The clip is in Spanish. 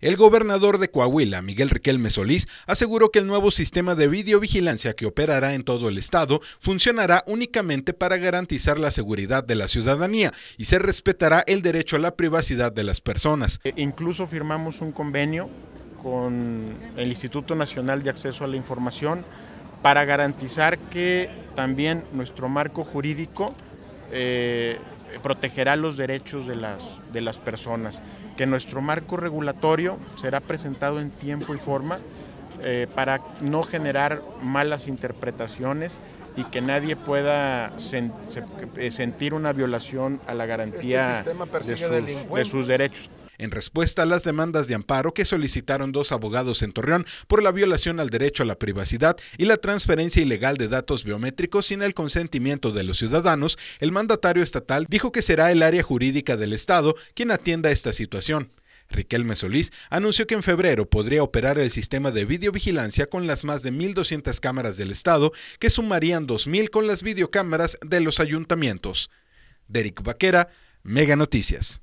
El gobernador de Coahuila, Miguel Riquelme Solís, aseguró que el nuevo sistema de videovigilancia que operará en todo el estado funcionará únicamente para garantizar la seguridad de la ciudadanía y se respetará el derecho a la privacidad de las personas. Eh, incluso firmamos un convenio con el Instituto Nacional de Acceso a la Información para garantizar que también nuestro marco jurídico eh, eh, protegerá los derechos de las, de las personas, que nuestro marco regulatorio será presentado en tiempo y forma eh, para no generar malas interpretaciones y que nadie pueda eh, sentir una violación a la garantía este de sus derechos en respuesta a las demandas de amparo que solicitaron dos abogados en Torreón por la violación al derecho a la privacidad y la transferencia ilegal de datos biométricos sin el consentimiento de los ciudadanos, el mandatario estatal dijo que será el área jurídica del Estado quien atienda esta situación. Riquelme Solís anunció que en febrero podría operar el sistema de videovigilancia con las más de 1.200 cámaras del Estado, que sumarían 2.000 con las videocámaras de los ayuntamientos. Derek Vaquera, Mega Noticias.